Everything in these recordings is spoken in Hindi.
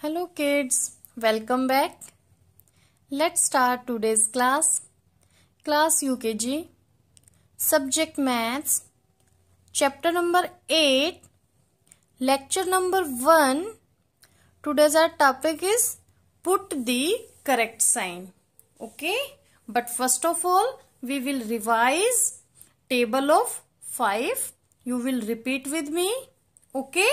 Hello kids, welcome back. Let's start today's class. Class UKG, subject maths, chapter number 8, lecture number 1. Today's our topic is put the correct sign. Okay, but first of all, we will revise table of 5. You will repeat with me. Okay.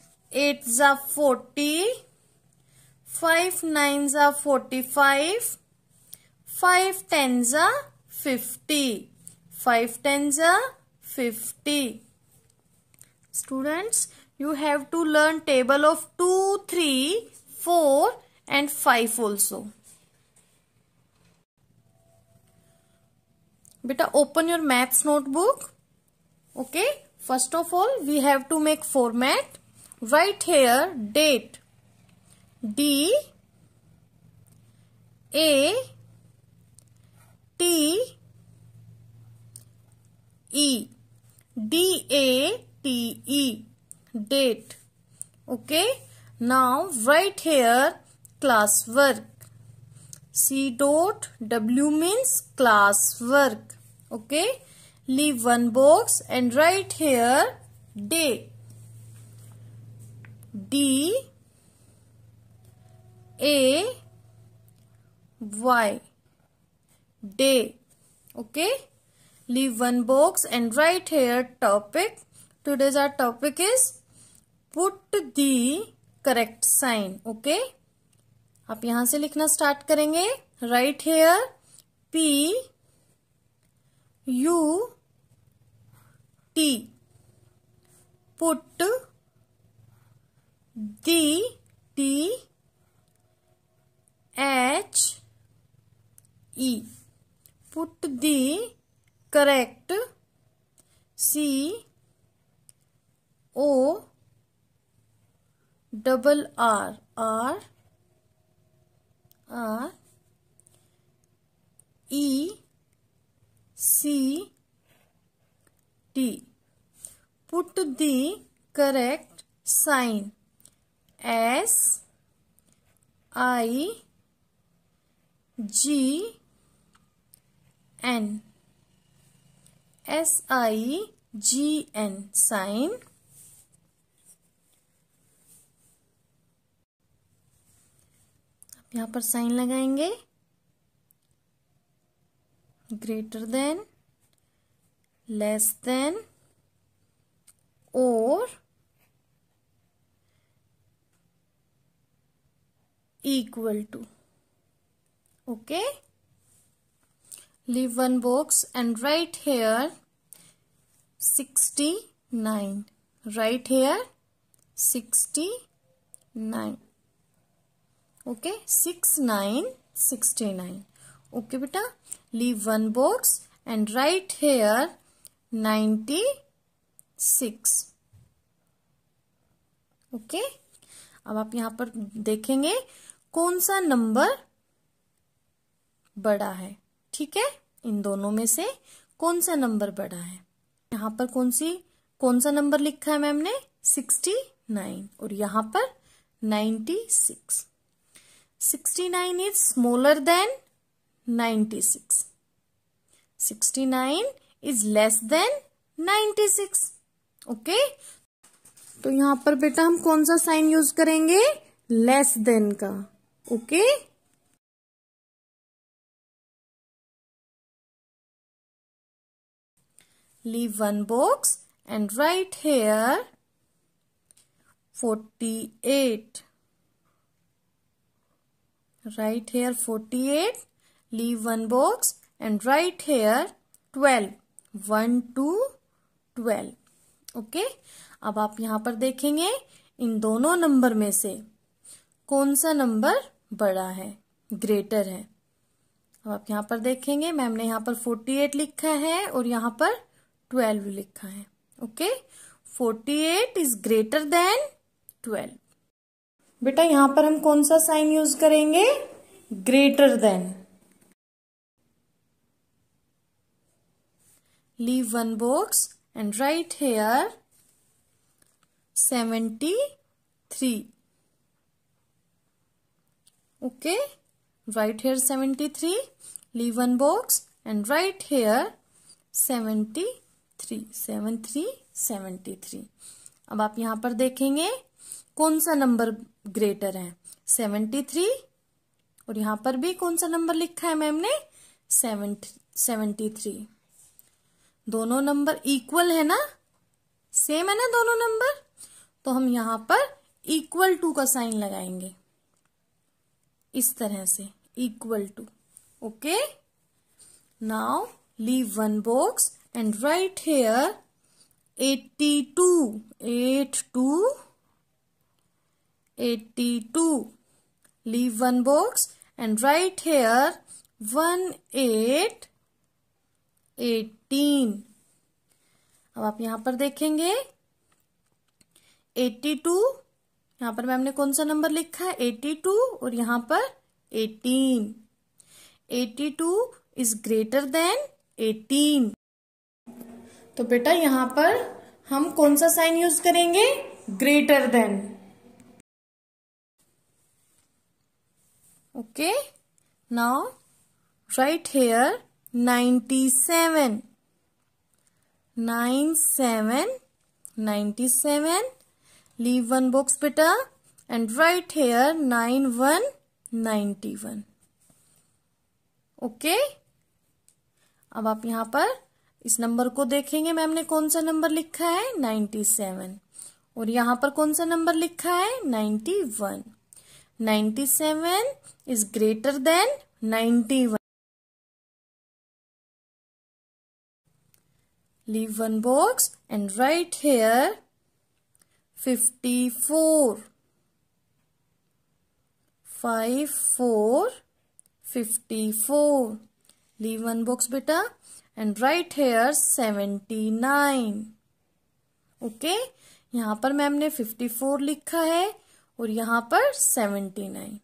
eights are 40, 5 nines are 45, 5 tens are 50, 5 tens are 50. Students, you have to learn table of 2, 3, 4 and 5 also. Beta, open your maths notebook. Okay. First of all, we have to make format write here date D A T E D A T E date okay now write here class work C dot W means class work okay leave one box and write here day D A Y day okay leave one box and write here topic today's our topic is put the correct sign okay आप यहां से लिखना स्टार्ट करेंगे write here P U T पुट D T H E. Put the correct C O double R R R E C T. Put the correct sign S I G N S I G N sign यहां पर साइन लगाएंगे ग्रेटर देन लेस देन और equal to okay leave one box and write here 69 right here 69 okay 69 69 okay beta leave one box and write here 96 okay अब आप यहां पर देखेंगे कौन सा नंबर बड़ा है ठीक है इन दोनों में से कौन सा नंबर बड़ा है यहां पर कौन सी कौन सा नंबर लिखा है मैम ने सिक्सटी नाइन और यहां पर ninety six sixty nine is smaller than ninety six sixty nine is less than ninety six okay तो यहां पर बेटा हम कौन सा साइन यूज करेंगे लेस देन का okay leave one box and write here forty eight write here forty eight leave one box and write here twelve one two twelve okay अब आप यहां पर देखेंगे इन दोनों नंबर में से कौन सा नंबर बड़ा है ग्रेटर है अब आप यहां पर देखेंगे मैम ने यहां पर 48 लिखा है और यहां पर 12 लिखा है ओके 48 इज ग्रेटर देन 12 बेटा यहां पर हम कौन सा साइन यूज करेंगे greater than leave one box and write here seventy three okay write here 73 leave one box and write here 73 73 73 अब आप यहां पर देखेंगे कौन सा नंबर ग्रेटर है 73 और यहां पर भी कौन सा नंबर लिखा है मैम ने थ्री दोनों नंबर इक्वल है ना सेम है ना दोनों नंबर तो हम यहां पर इक्वल टू का साइन लगाएंगे इस तरह से equal to okay now leave one box and write here eighty two eight two eighty two leave one box and write here one eight eighteen अब आप यहां पर देखेंगे एट्टी टू यहां पर मैम ने कौन सा नंबर लिखा है एट्टी टू और यहां पर eighteen eighty two is greater than eighteen तो बेटा यहां पर हम कौन सा साइन यूज करेंगे greater than okay now write here ninety seven nine seven ninety seven Leave one box beta and write here 9191. Okay okay? अब आप यहां पर इस नंबर को देखेंगे मैम ने कौन सा नंबर लिखा है 97 और यहां पर कौन सा नंबर लिखा है 91 97 is greater than 91 one box and write here here fifty four five four fifty four leave one box बेटा and write here seventy nine okay यहां पर मैम ने फिफ्टी फोर लिखा है और यहां पर seventy nine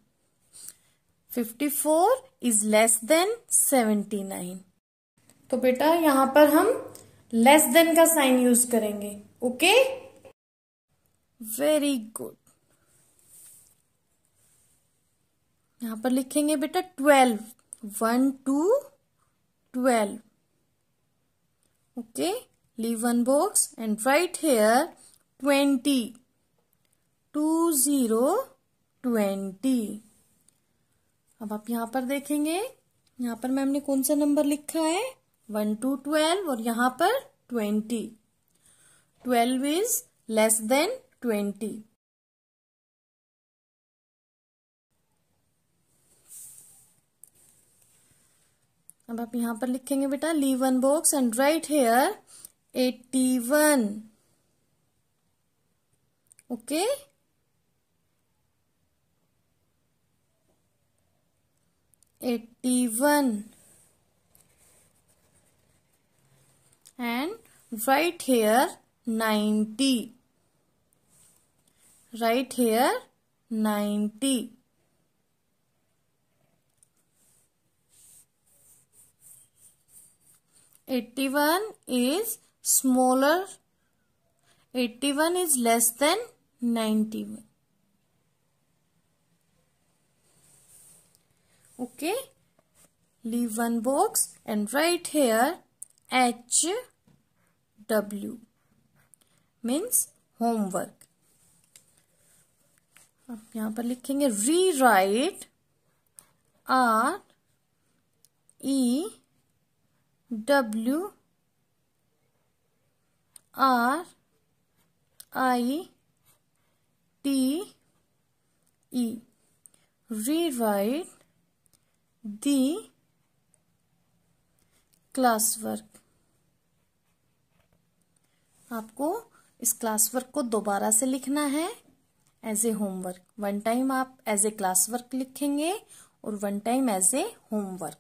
fifty four is less than seventy nine तो बेटा यहां पर हम लेस देन का साइन यूज करेंगे ओके okay? वेरी गुड यहां पर लिखेंगे बेटा twelve one two twelve okay leave one box and write here twenty two zero twenty अब आप यहां पर देखेंगे यहां पर मैम ने कौन सा नंबर लिखा है वन टू ट्वेल्व और यहां पर twenty twelve is less than twenty अब आप यहां पर लिखेंगे बेटा leave one box and write here eighty one okay eighty one and write here ninety Write here 90. Eighty-one is smaller. Eighty-one is less than ninety-one. Okay. Leave one box and write here H W means homework. आप यहां पर लिखेंगे rewrite R E W R I T E re the class work आपको इस क्लासवर्क को दोबारा से लिखना है as a homework one time आप एज ए क्लास वर्क लिखेंगे और one time as a homework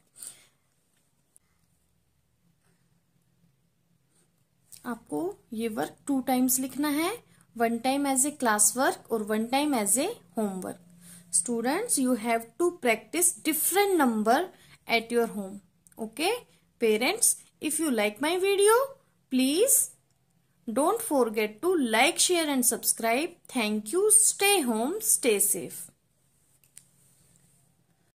आपको ये वर्क टू टाइम्स लिखना है one time as a class work और one time as a homework students you have to practise different number at your home okay parents if you like my video please Don't forget to like, share and subscribe. Thank you. Stay home. Stay safe.